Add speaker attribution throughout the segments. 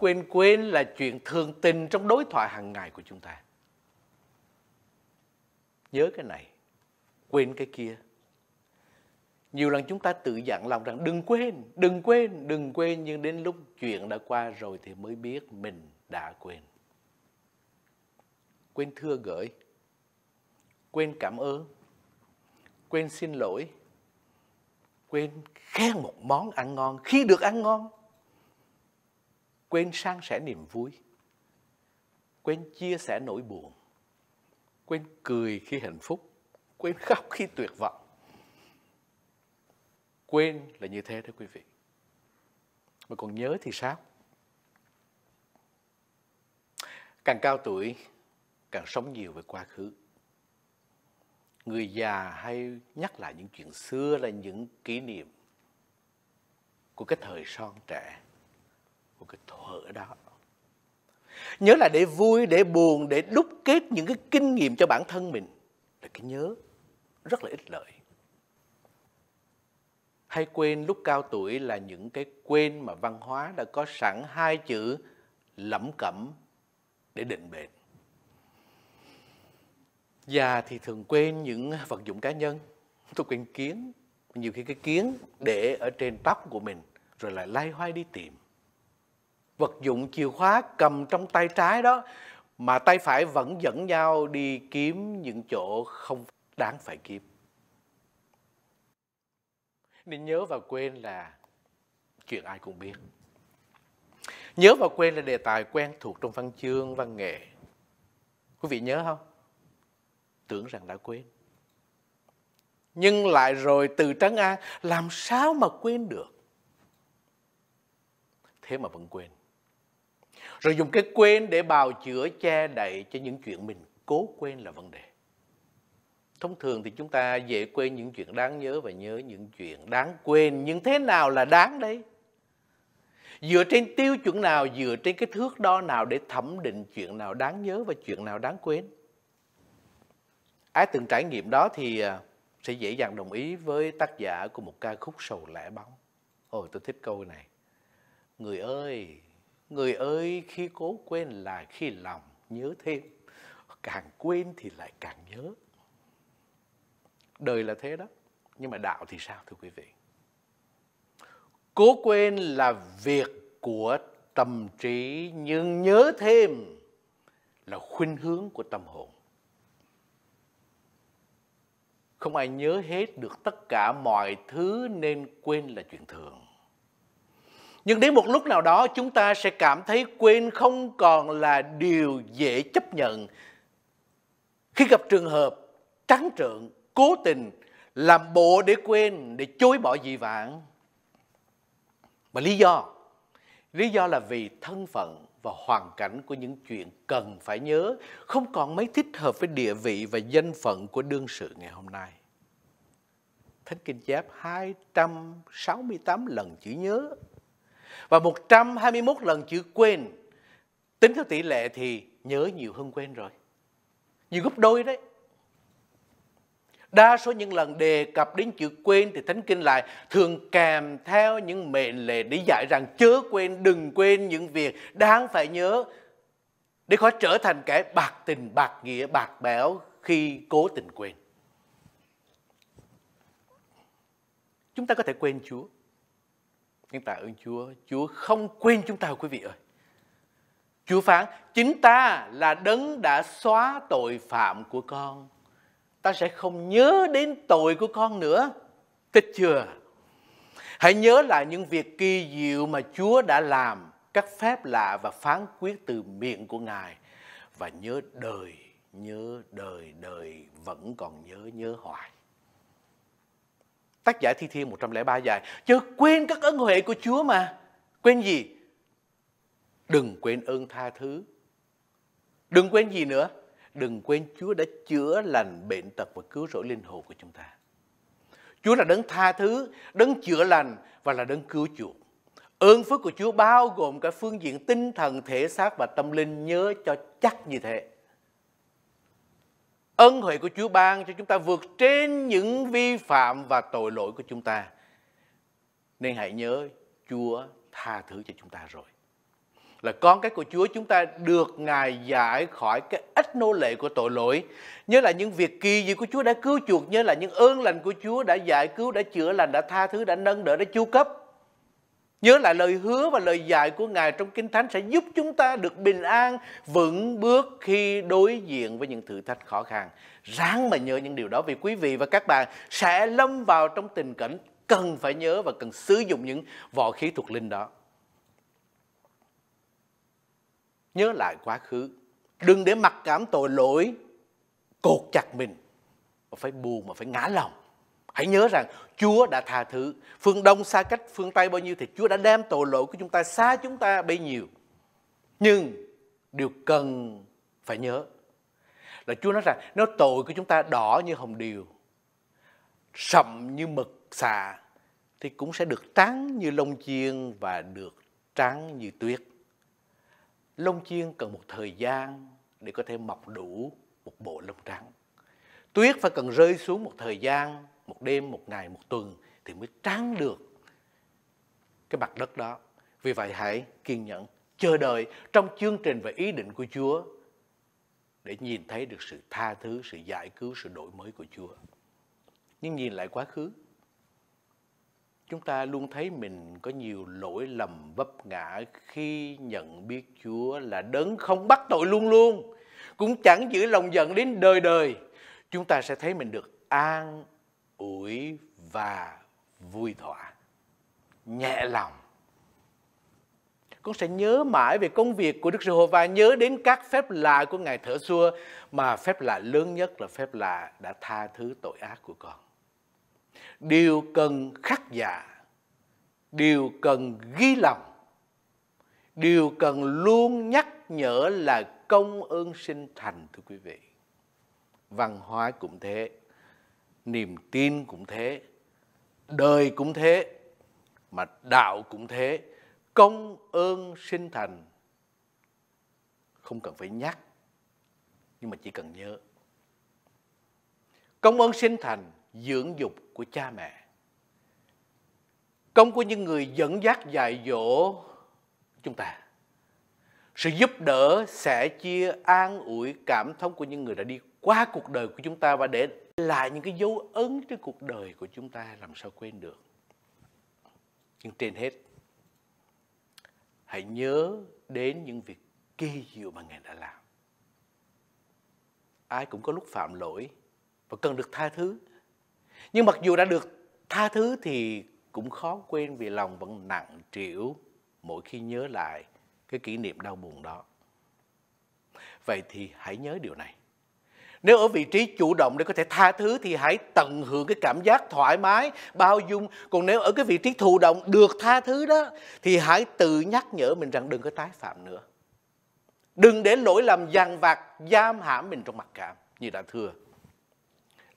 Speaker 1: quên quên là chuyện thường tình trong đối thoại hàng ngày của chúng ta. Nhớ cái này, quên cái kia. Nhiều lần chúng ta tự dặn lòng rằng đừng quên, đừng quên, đừng quên. Nhưng đến lúc chuyện đã qua rồi thì mới biết mình đã quên. Quên thưa gửi, quên cảm ơn, quên xin lỗi, quên khen một món ăn ngon khi được ăn ngon quên san sẻ niềm vui quên chia sẻ nỗi buồn quên cười khi hạnh phúc quên khóc khi tuyệt vọng quên là như thế đó quý vị mà còn nhớ thì sao càng cao tuổi càng sống nhiều về quá khứ người già hay nhắc lại những chuyện xưa là những kỷ niệm của cái thời son trẻ một cái thuở đó nhớ là để vui để buồn để đúc kết những cái kinh nghiệm cho bản thân mình là cái nhớ rất là ích lợi hay quên lúc cao tuổi là những cái quên mà văn hóa đã có sẵn hai chữ lẩm cẩm để định bệnh già thì thường quên những vật dụng cá nhân tôi quên kiến nhiều khi cái kiến để ở trên tóc của mình rồi lại lai hoay đi tìm vật dụng chìa khóa cầm trong tay trái đó mà tay phải vẫn dẫn nhau đi kiếm những chỗ không đáng phải kiếm. Nên nhớ và quên là chuyện ai cũng biết. Nhớ và quên là đề tài quen thuộc trong văn chương, văn nghệ. Quý vị nhớ không? Tưởng rằng đã quên. Nhưng lại rồi từ trấn an, làm sao mà quên được? Thế mà vẫn quên rồi dùng cái quên để bào chữa che đậy cho những chuyện mình cố quên là vấn đề thông thường thì chúng ta dễ quên những chuyện đáng nhớ và nhớ những chuyện đáng quên nhưng thế nào là đáng đấy dựa trên tiêu chuẩn nào dựa trên cái thước đo nào để thẩm định chuyện nào đáng nhớ và chuyện nào đáng quên ai từng trải nghiệm đó thì à, sẽ dễ dàng đồng ý với tác giả của một ca khúc sầu lẻ bóng ôi tôi thích câu này người ơi Người ơi khi cố quên là khi lòng nhớ thêm Càng quên thì lại càng nhớ Đời là thế đó Nhưng mà đạo thì sao thưa quý vị Cố quên là việc của tâm trí Nhưng nhớ thêm là khuynh hướng của tâm hồn Không ai nhớ hết được tất cả mọi thứ Nên quên là chuyện thường nhưng đến một lúc nào đó chúng ta sẽ cảm thấy quên không còn là điều dễ chấp nhận. Khi gặp trường hợp trắng trợn, cố tình, làm bộ để quên, để chối bỏ dị vãng. Mà lý do? Lý do là vì thân phận và hoàn cảnh của những chuyện cần phải nhớ không còn mấy thích hợp với địa vị và danh phận của đương sự ngày hôm nay. Thánh Kinh Giáp 268 lần chữ nhớ và 121 lần chữ quên tính theo tỷ lệ thì nhớ nhiều hơn quên rồi. Nhiều gấp đôi đấy. Đa số những lần đề cập đến chữ quên thì Thánh Kinh lại thường kèm theo những mệnh lệ để dạy rằng chớ quên, đừng quên những việc đáng phải nhớ để khỏi trở thành kẻ bạc tình, bạc nghĩa, bạc bẽo khi cố tình quên. Chúng ta có thể quên Chúa. Nhưng tạ ơn Chúa, Chúa không quên chúng ta quý vị ơi. Chúa phán, chính ta là đấng đã xóa tội phạm của con. Ta sẽ không nhớ đến tội của con nữa. Thích chưa? Hãy nhớ lại những việc kỳ diệu mà Chúa đã làm, các phép lạ và phán quyết từ miệng của Ngài. Và nhớ đời, nhớ đời, đời vẫn còn nhớ, nhớ hoài tác giả thi thiên 103 dài chớ quên các ân huệ của Chúa mà quên gì đừng quên ơn tha thứ đừng quên gì nữa đừng quên Chúa đã chữa lành bệnh tật và cứu rỗi linh hồn của chúng ta Chúa là đấng tha thứ đấng chữa lành và là đấng cứu chuộc ơn phước của Chúa bao gồm cả phương diện tinh thần thể xác và tâm linh nhớ cho chắc như thế ân huệ của Chúa ban cho chúng ta vượt trên những vi phạm và tội lỗi của chúng ta. Nên hãy nhớ Chúa tha thứ cho chúng ta rồi. Là con cái của Chúa chúng ta được Ngài giải khỏi cái ách nô lệ của tội lỗi. Nhớ là những việc kỳ diệu của Chúa đã cứu chuộc, nhớ là những ơn lành của Chúa đã giải cứu, đã chữa lành, đã tha thứ, đã nâng đỡ, đã chu cấp. Nhớ lại lời hứa và lời dạy của Ngài trong Kinh Thánh sẽ giúp chúng ta được bình an, vững bước khi đối diện với những thử thách khó khăn. Ráng mà nhớ những điều đó vì quý vị và các bạn sẽ lâm vào trong tình cảnh cần phải nhớ và cần sử dụng những võ khí thuộc linh đó. Nhớ lại quá khứ. Đừng để mặc cảm tội lỗi cột chặt mình. Mà phải buồn mà phải ngã lòng Hãy nhớ rằng Chúa đã tha thứ. Phương Đông xa cách phương Tây bao nhiêu thì Chúa đã đem tội lỗi của chúng ta xa chúng ta bấy nhiêu. Nhưng điều cần phải nhớ là Chúa nói rằng nếu tội của chúng ta đỏ như hồng điều, sậm như mực xà thì cũng sẽ được trắng như lông chiên và được trắng như tuyết. Lông chiên cần một thời gian để có thể mọc đủ một bộ lông trắng. Tuyết phải cần rơi xuống một thời gian đêm một ngày một tuần thì mới tráng được cái mặt đất đó vì vậy hãy kiên nhẫn chờ đợi trong chương trình và ý định của Chúa để nhìn thấy được sự tha thứ, sự giải cứu, sự đổi mới của Chúa. Nhưng nhìn lại quá khứ, chúng ta luôn thấy mình có nhiều lỗi lầm vấp ngã khi nhận biết Chúa là đấng không bắt tội luôn luôn, cũng chẳng giữ lòng giận đến đời đời. Chúng ta sẽ thấy mình được an ủi và vui thỏa nhẹ lòng con sẽ nhớ mãi về công việc của Đức Giê-hô và nhớ đến các phép lạ của Ngài thở xua mà phép lạ lớn nhất là phép lạ đã tha thứ tội ác của con. Điều cần khắc dạ, điều cần ghi lòng, điều cần luôn nhắc nhở là công ơn sinh thành thưa quý vị. Văn hóa cũng thế, niềm tin cũng thế đời cũng thế mà đạo cũng thế công ơn sinh thành không cần phải nhắc nhưng mà chỉ cần nhớ công ơn sinh thành dưỡng dục của cha mẹ công của những người dẫn dắt dạy dỗ chúng ta sự giúp đỡ sẻ chia an ủi cảm thông của những người đã đi qua cuộc đời của chúng ta và để là những cái dấu ấn trên cuộc đời của chúng ta làm sao quên được nhưng trên hết hãy nhớ đến những việc kỳ diệu mà ngài đã làm ai cũng có lúc phạm lỗi và cần được tha thứ nhưng mặc dù đã được tha thứ thì cũng khó quên vì lòng vẫn nặng trĩu mỗi khi nhớ lại cái kỷ niệm đau buồn đó vậy thì hãy nhớ điều này nếu ở vị trí chủ động để có thể tha thứ thì hãy tận hưởng cái cảm giác thoải mái, bao dung. Còn nếu ở cái vị trí thụ động được tha thứ đó thì hãy tự nhắc nhở mình rằng đừng có tái phạm nữa. Đừng để lỗi lầm dằn vặt, giam hãm mình trong mặc cảm như đã thưa.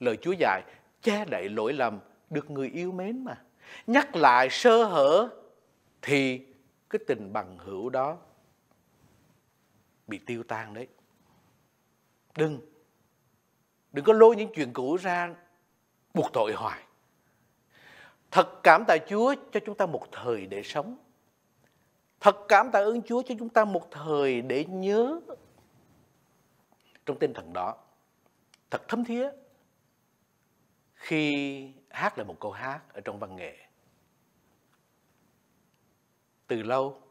Speaker 1: Lời Chúa dạy che đậy lỗi lầm được người yêu mến mà. Nhắc lại sơ hở thì cái tình bằng hữu đó bị tiêu tan đấy. Đừng Đừng có lôi những chuyện cũ ra buộc tội hoài. Thật cảm tạ Chúa cho chúng ta một thời để sống. Thật cảm tạ ơn Chúa cho chúng ta một thời để nhớ. Trong tinh thần đó, thật thấm thía khi hát lại một câu hát ở trong văn nghệ. Từ lâu,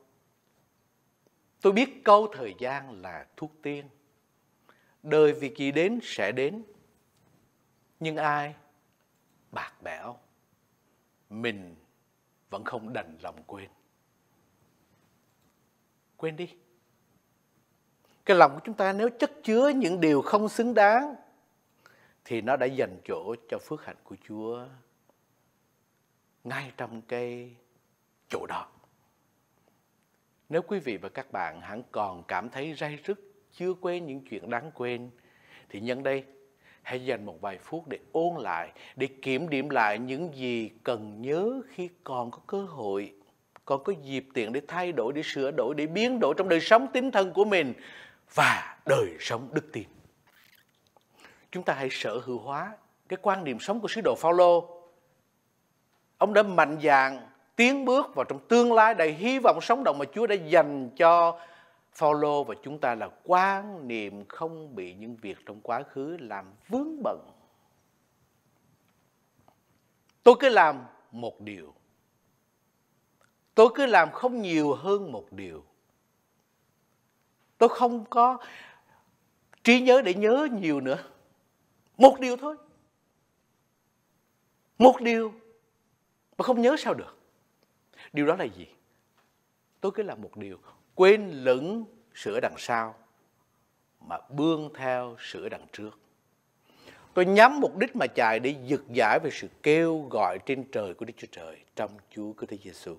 Speaker 1: tôi biết câu thời gian là thuốc tiên. Đời vì kỳ đến sẽ đến nhưng ai bạc bẽo mình vẫn không đành lòng quên quên đi cái lòng của chúng ta nếu chất chứa những điều không xứng đáng thì nó đã dành chỗ cho phước hạnh của Chúa ngay trong cái chỗ đó. Nếu quý vị và các bạn hẳn còn cảm thấy ray rứt, chưa quên những chuyện đáng quên, thì nhân đây hãy dành một vài phút để ôn lại, để kiểm điểm lại những gì cần nhớ khi còn có cơ hội, còn có dịp tiện để thay đổi, để sửa đổi, để biến đổi trong đời sống tinh thần của mình và đời sống đức tin. Chúng ta hãy sở hữu hóa cái quan niệm sống của sứ đồ Phaolô. Ông đã mạnh dạn tiến bước vào trong tương lai đầy hy vọng sống động mà Chúa đã dành cho Phaolô và chúng ta là quan niệm không bị những việc trong quá khứ làm vướng bận. Tôi cứ làm một điều. Tôi cứ làm không nhiều hơn một điều. Tôi không có trí nhớ để nhớ nhiều nữa. Một điều thôi. Một điều mà không nhớ sao được. Điều đó là gì? Tôi cứ làm một điều quên lửng sửa đằng sau mà bươn theo sửa đằng trước. Tôi nhắm mục đích mà chạy để giật giải về sự kêu gọi trên trời của Đức Chúa Trời trong Chúa Cứu Thế Giêsu.